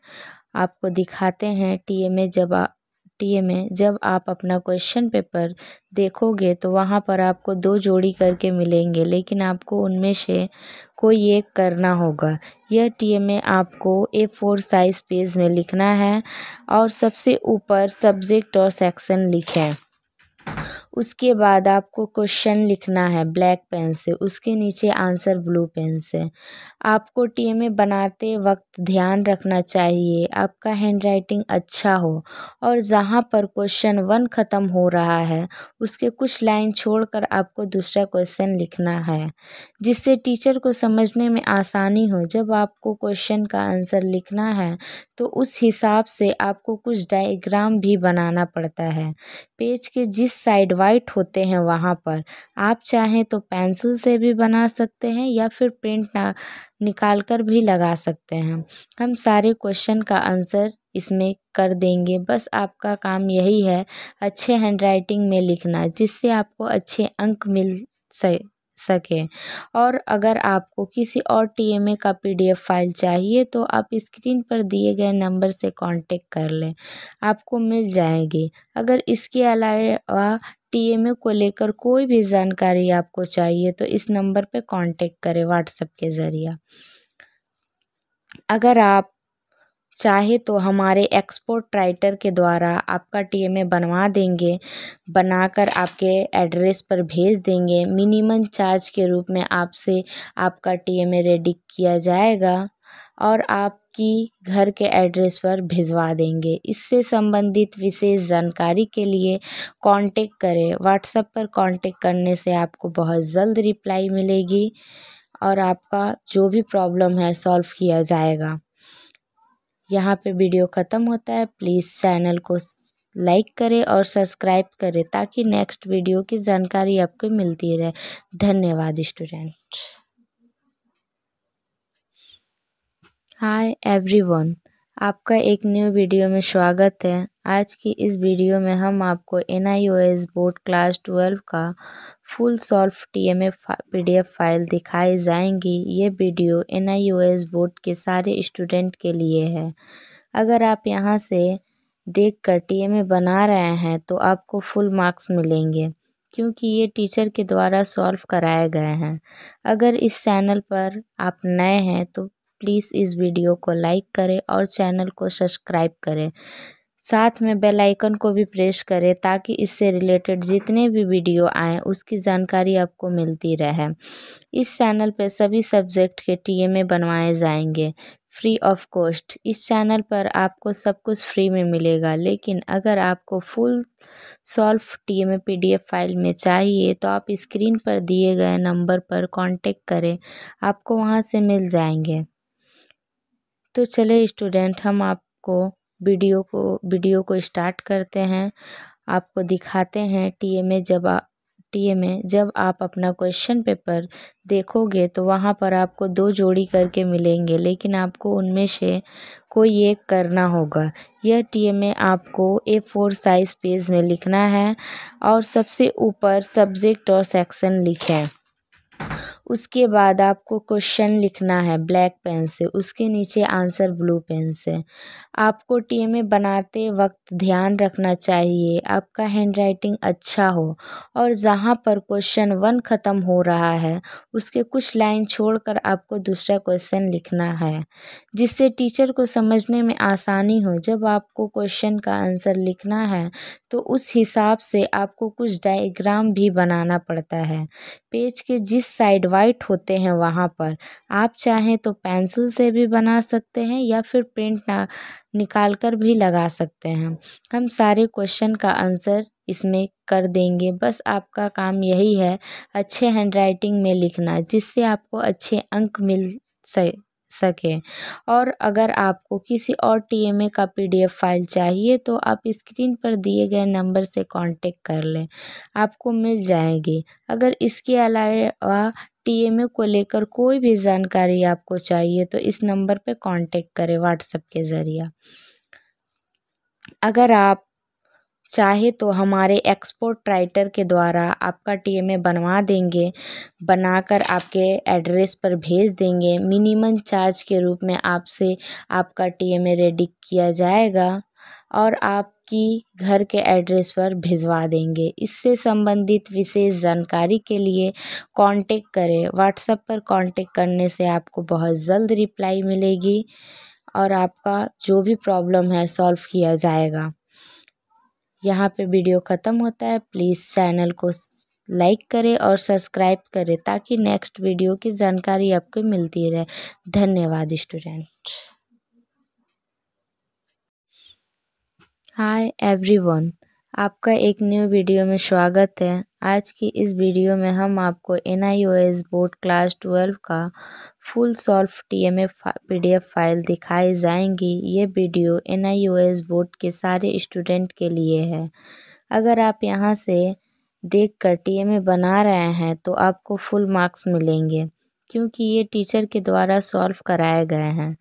आपको दिखाते हैं टीए में जब आ, टीए में जब आप अपना क्वेश्चन पेपर देखोगे तो वहाँ पर आपको दो जोड़ी करके मिलेंगे लेकिन आपको उनमें से कोई एक करना होगा यह टीए में आपको ए फोर साइज पेज में लिखना है और सबसे ऊपर सब्जेक्ट और सेक्शन लिखें उसके बाद आपको क्वेश्चन लिखना है ब्लैक पेन से उसके नीचे आंसर ब्लू पेन से आपको टी एम ए बनाते वक्त ध्यान रखना चाहिए आपका हैंड राइटिंग अच्छा हो और जहाँ पर क्वेश्चन वन ख़त्म हो रहा है उसके कुछ लाइन छोड़कर आपको दूसरा क्वेश्चन लिखना है जिससे टीचर को समझने में आसानी हो जब आपको क्वेश्चन का आंसर लिखना है तो उस हिसाब से आपको कुछ डायग्राम भी बनाना पड़ता है पेज के जिस साइड वाइट होते हैं वहाँ पर आप चाहें तो पेंसिल से भी बना सकते हैं या फिर प्रिंट निकाल कर भी लगा सकते हैं हम सारे क्वेश्चन का आंसर इसमें कर देंगे बस आपका काम यही है अच्छे हैंडराइटिंग में लिखना जिससे आपको अच्छे अंक मिल सके और अगर आपको किसी और टीएमए का पीडीएफ फाइल चाहिए तो आप स्क्रीन पर दिए गए नंबर से कांटेक्ट कर लें आपको मिल जाएगी अगर इसके अलावा पीएमए को लेकर कोई भी जानकारी आपको चाहिए तो इस नंबर पे कांटेक्ट करें व्हाट्सएप के ज़रिए अगर आप चाहे तो हमारे एक्सपोर्ट राइटर के द्वारा आपका टीएमए बनवा देंगे बनाकर आपके एड्रेस पर भेज देंगे मिनिमम चार्ज के रूप में आपसे आपका टीएमए रेडी किया जाएगा और आपकी घर के एड्रेस पर भिजवा देंगे इससे संबंधित विशेष जानकारी के लिए कांटेक्ट करें व्हाट्सएप पर कांटेक्ट करने से आपको बहुत जल्द रिप्लाई मिलेगी और आपका जो भी प्रॉब्लम है सॉल्व किया जाएगा यहाँ पे वीडियो ख़त्म होता है प्लीज़ चैनल को लाइक करें और सब्सक्राइब करें ताकि नेक्स्ट वीडियो की जानकारी आपको मिलती रहे धन्यवाद स्टूडेंट हाय एवरीवन आपका एक न्यू वीडियो में स्वागत है आज की इस वीडियो में हम आपको एन बोर्ड क्लास ट्वेल्व का full solve T M PDF file दिखाई जाएंगी ये वीडियो एन बोर्ड के सारे स्टूडेंट के लिए है अगर आप यहाँ से देख कर टी बना रहे हैं तो आपको फुल मार्क्स मिलेंगे क्योंकि ये टीचर के द्वारा सॉल्व कराए गए हैं अगर इस चैनल पर आप नए हैं तो प्लीज़ इस वीडियो को लाइक करें और चैनल को सब्सक्राइब करें साथ में बेल आइकन को भी प्रेस करें ताकि इससे रिलेटेड जितने भी वीडियो आएँ उसकी जानकारी आपको मिलती रहे इस चैनल पर सभी सब्जेक्ट के टीएमए बनवाए जाएंगे फ्री ऑफ कॉस्ट इस चैनल पर आपको सब कुछ फ्री में मिलेगा लेकिन अगर आपको full solve D F file में चाहिए तो आप स्क्रीन पर दिए गए नंबर पर कॉन्टेक्ट करें आपको वहाँ से मिल जाएंगे तो चले स्टूडेंट हम आपको वीडियो को वीडियो को स्टार्ट करते हैं आपको दिखाते हैं टीए में जब आ, टीए में जब आप अपना क्वेश्चन पेपर देखोगे तो वहाँ पर आपको दो जोड़ी करके मिलेंगे लेकिन आपको उनमें से कोई एक करना होगा यह टी में आपको ए फोर साइज़ पेज में लिखना है और सबसे ऊपर सब्जेक्ट और सेक्शन लिखें उसके बाद आपको क्वेश्चन लिखना है ब्लैक पेन से उसके नीचे आंसर ब्लू पेन से आपको टी एम ए बनाते वक्त ध्यान रखना चाहिए आपका हैंड राइटिंग अच्छा हो और जहाँ पर क्वेश्चन वन ख़त्म हो रहा है उसके कुछ लाइन छोड़कर आपको दूसरा क्वेश्चन लिखना है जिससे टीचर को समझने में आसानी हो जब आपको क्वेश्चन का आंसर लिखना है तो उस हिसाब से आपको कुछ डायग्राम भी बनाना पड़ता है पेज के जिस इस साइड वाइट होते हैं वहाँ पर आप चाहें तो पेंसिल से भी बना सकते हैं या फिर प्रिंट ना निकाल कर भी लगा सकते हैं हम सारे क्वेश्चन का आंसर इसमें कर देंगे बस आपका काम यही है अच्छे हैंड राइटिंग में लिखना जिससे आपको अच्छे अंक मिल सके सकें और अगर आपको किसी और टीएमए का पीडीएफ फाइल चाहिए तो आप स्क्रीन पर दिए गए नंबर से कांटेक्ट कर लें आपको मिल जाएगी अगर इसके अलावा टीएमए को लेकर कोई भी जानकारी आपको चाहिए तो इस नंबर पर कांटेक्ट करें व्हाट्सएप के ज़रिए अगर आप चाहे तो हमारे एक्सपोर्ट राइटर के द्वारा आपका टी एम ए बनवा देंगे बनाकर आपके एड्रेस पर भेज देंगे मिनिमम चार्ज के रूप में आपसे आपका टी एम ए रेडी किया जाएगा और आपकी घर के एड्रेस पर भिजवा देंगे इससे संबंधित विशेष जानकारी के लिए कांटेक्ट करें व्हाट्सएप पर कांटेक्ट करने से आपको बहुत जल्द रिप्लाई मिलेगी और आपका जो भी प्रॉब्लम है सॉल्व किया जाएगा यहाँ पे वीडियो ख़त्म होता है प्लीज़ चैनल को लाइक करें और सब्सक्राइब करें ताकि नेक्स्ट वीडियो की जानकारी आपको मिलती रहे धन्यवाद स्टूडेंट हाय एवरीवन आपका एक न्यू वीडियो में स्वागत है आज की इस वीडियो में हम आपको एन बोर्ड क्लास ट्वेल्व का full solve TMF PDF file दिखाई जाएंगी ये वीडियो एनआईओएस बोर्ड के सारे स्टूडेंट के लिए है अगर आप यहाँ से देख कर टी बना रहे हैं तो आपको फुल मार्क्स मिलेंगे क्योंकि ये टीचर के द्वारा सॉल्व कराए गए हैं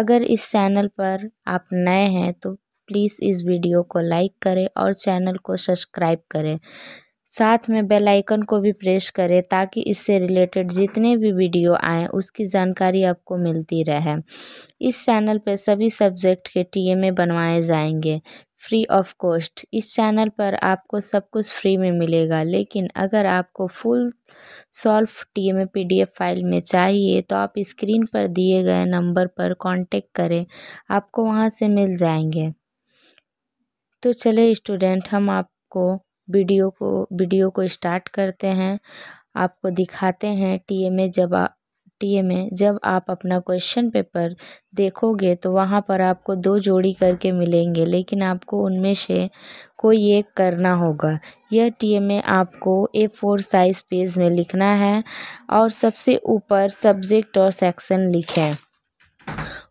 अगर इस चैनल पर आप नए हैं तो प्लीज़ इस वीडियो को लाइक करें और चैनल को सब्सक्राइब करें साथ में बेल आइकन को भी प्रेस करें ताकि इससे रिलेटेड जितने भी वीडियो आएँ उसकी जानकारी आपको मिलती रहे इस चैनल पर सभी सब्जेक्ट के टीएमए बनवाए जाएंगे फ्री ऑफ कॉस्ट इस चैनल पर आपको सब कुछ फ्री में मिलेगा लेकिन अगर आपको full solve TMA PDF file में चाहिए तो आप स्क्रीन पर दिए गए नंबर पर कॉन्टेक्ट करें आपको वहाँ से मिल जाएंगे तो चले स्टूडेंट हम आपको वीडियो को वीडियो को स्टार्ट करते हैं आपको दिखाते हैं टी ए जब आ टी ए जब आप अपना क्वेश्चन पेपर देखोगे तो वहाँ पर आपको दो जोड़ी करके मिलेंगे लेकिन आपको उनमें से कोई एक करना होगा यह टी ए आपको ए फोर साइज़ पेज में लिखना है और सबसे ऊपर सब्जेक्ट और सेक्शन लिखें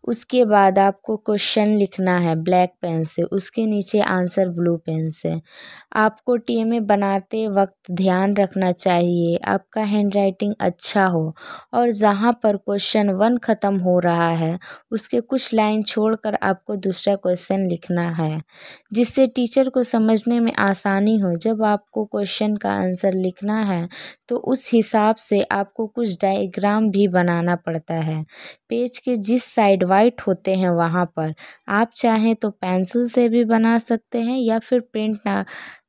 उसके बाद आपको क्वेश्चन लिखना है ब्लैक पेन से उसके नीचे आंसर ब्लू पेन से आपको टी एम ए बनाते वक्त ध्यान रखना चाहिए आपका हैंड राइटिंग अच्छा हो और जहाँ पर क्वेश्चन वन ख़त्म हो रहा है उसके कुछ लाइन छोड़कर आपको दूसरा क्वेश्चन लिखना है जिससे टीचर को समझने में आसानी हो जब आपको क्वेश्चन का आंसर लिखना है तो उस हिसाब से आपको कुछ डायग्राम भी बनाना पड़ता है पेज के जिस साइड वाइट होते हैं वहाँ पर आप चाहें तो पेंसिल से भी बना सकते हैं या फिर प्रिंट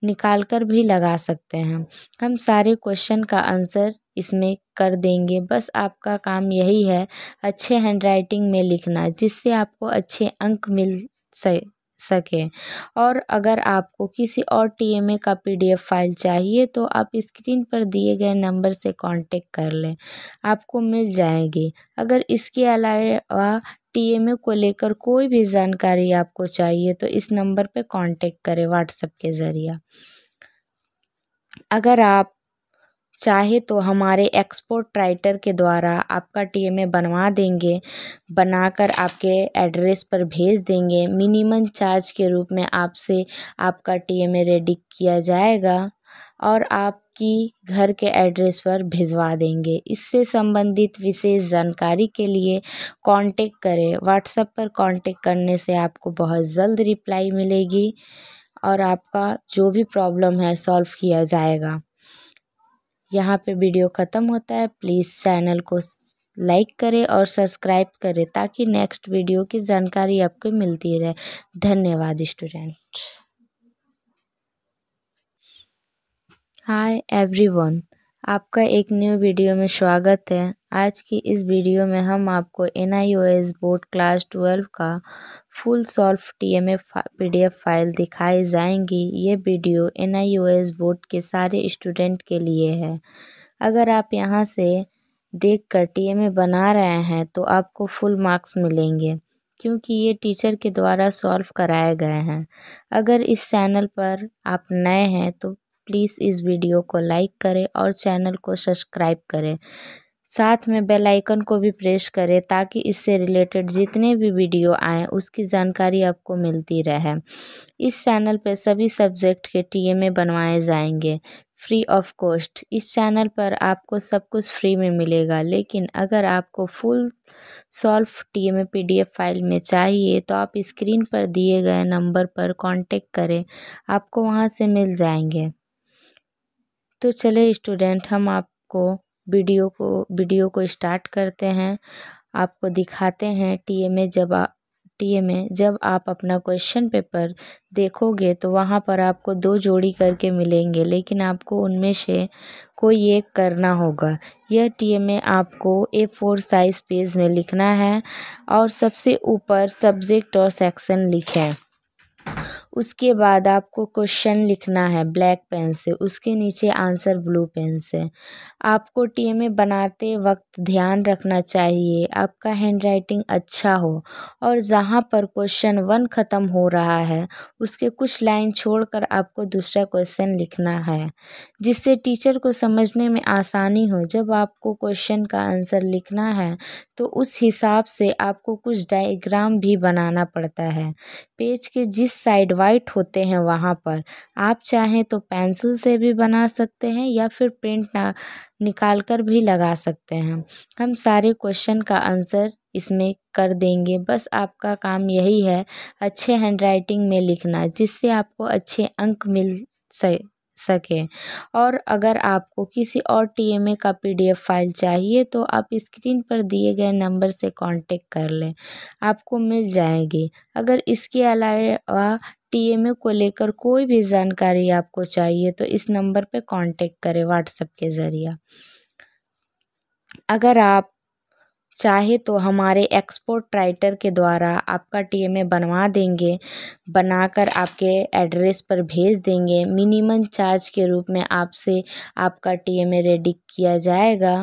निकाल कर भी लगा सकते हैं हम सारे क्वेश्चन का आंसर इसमें कर देंगे बस आपका काम यही है अच्छे हैंडराइटिंग में लिखना जिससे आपको अच्छे अंक मिल सके और अगर आपको किसी और टीएमए का पीडीएफ फाइल चाहिए तो आप स्क्रीन पर दिए गए नंबर से कांटेक्ट कर लें आपको मिल जाएगी अगर इसके अलावा पीएमए को लेकर कोई भी जानकारी आपको चाहिए तो इस नंबर पे कांटेक्ट करें व्हाट्सएप के ज़रिए अगर आप चाहे तो हमारे एक्सपोर्ट राइटर के द्वारा आपका टीएमए बनवा देंगे बनाकर आपके एड्रेस पर भेज देंगे मिनिमम चार्ज के रूप में आपसे आपका टीएमए रेडी किया जाएगा और आप कि घर के एड्रेस पर भिजवा देंगे इससे संबंधित विशेष जानकारी के लिए कांटेक्ट करें व्हाट्सएप पर कांटेक्ट करने से आपको बहुत जल्द रिप्लाई मिलेगी और आपका जो भी प्रॉब्लम है सॉल्व किया जाएगा यहाँ पे वीडियो ख़त्म होता है प्लीज़ चैनल को लाइक करें और सब्सक्राइब करें ताकि नेक्स्ट वीडियो की जानकारी आपको मिलती रहे धन्यवाद स्टूडेंट हाय एवरीवन आपका एक न्यू वीडियो में स्वागत है आज की इस वीडियो में हम आपको एन बोर्ड क्लास ट्वेल्व का full solve T M PDF file दिखाई जाएंगी ये वीडियो एन बोर्ड के सारे स्टूडेंट के लिए है अगर आप यहाँ से देख कर टी बना रहे हैं तो आपको फुल मार्क्स मिलेंगे क्योंकि ये टीचर के द्वारा सॉल्व कराए गए हैं अगर इस चैनल पर आप नए हैं तो प्लीज़ इस वीडियो को लाइक करें और चैनल को सब्सक्राइब करें साथ में बेल आइकन को भी प्रेस करें ताकि इससे रिलेटेड जितने भी वीडियो आएँ उसकी जानकारी आपको मिलती रहे इस चैनल पर सभी सब्जेक्ट के टीएमए बनवाए जाएंगे फ्री ऑफ कॉस्ट इस चैनल पर आपको सब कुछ फ्री में मिलेगा लेकिन अगर आपको full solve TMA PDF file में चाहिए तो आप स्क्रीन पर दिए गए नंबर पर कॉन्टेक्ट करें आपको वहाँ से मिल जाएंगे तो चले स्टूडेंट हम आपको वीडियो को वीडियो को स्टार्ट करते हैं आपको दिखाते हैं टी में जब आ टी में जब आप अपना क्वेश्चन पेपर देखोगे तो वहाँ पर आपको दो जोड़ी करके मिलेंगे लेकिन आपको उनमें से कोई एक करना होगा यह टी में आपको ए फोर साइज पेज में लिखना है और सबसे ऊपर सब्जेक्ट और सेक्शन लिखें उसके बाद आपको क्वेश्चन लिखना है ब्लैक पेन से उसके नीचे आंसर ब्लू पेन से आपको टी एम ए बनाते वक्त ध्यान रखना चाहिए आपका हैंड राइटिंग अच्छा हो और जहाँ पर क्वेश्चन वन ख़त्म हो रहा है उसके कुछ लाइन छोड़कर आपको दूसरा क्वेश्चन लिखना है जिससे टीचर को समझने में आसानी हो जब आपको क्वेश्चन का आंसर लिखना है तो उस हिसाब से आपको कुछ डायग्राम भी बनाना पड़ता है पेज के जिस साइड वाइट होते हैं वहाँ पर आप चाहें तो पेंसिल से भी बना सकते हैं या फिर प्रिंट ना निकाल कर भी लगा सकते हैं हम सारे क्वेश्चन का आंसर इसमें कर देंगे बस आपका काम यही है अच्छे हैंड राइटिंग में लिखना जिससे आपको अच्छे अंक मिल सके सकें और अगर आपको किसी और टी एम ए का पी डी एफ फाइल चाहिए तो आप स्क्रीन पर दिए गए नंबर से कांटेक्ट कर लें आपको मिल जाएगी अगर इसके अलावा टी एम ए को लेकर कोई भी जानकारी आपको चाहिए तो इस नंबर पर कांटेक्ट करें व्हाट्सएप के ज़रिए अगर आप चाहे तो हमारे एक्सपोर्ट राइटर के द्वारा आपका टी एम ए बनवा देंगे बनाकर आपके एड्रेस पर भेज देंगे मिनिमम चार्ज के रूप में आपसे आपका टी एम ए रेडी किया जाएगा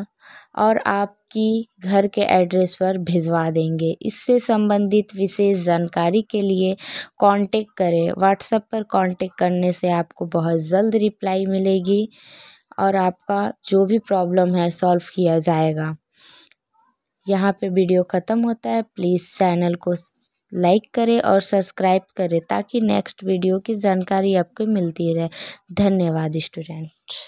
और आपकी घर के एड्रेस पर भिजवा देंगे इससे संबंधित विशेष जानकारी के लिए कांटेक्ट करें व्हाट्सएप पर कांटेक्ट करने से आपको बहुत जल्द रिप्लाई मिलेगी और आपका जो भी प्रॉब्लम है सॉल्व किया जाएगा यहाँ पे वीडियो ख़त्म होता है प्लीज़ चैनल को लाइक करें और सब्सक्राइब करें ताकि नेक्स्ट वीडियो की जानकारी आपको मिलती रहे धन्यवाद स्टूडेंट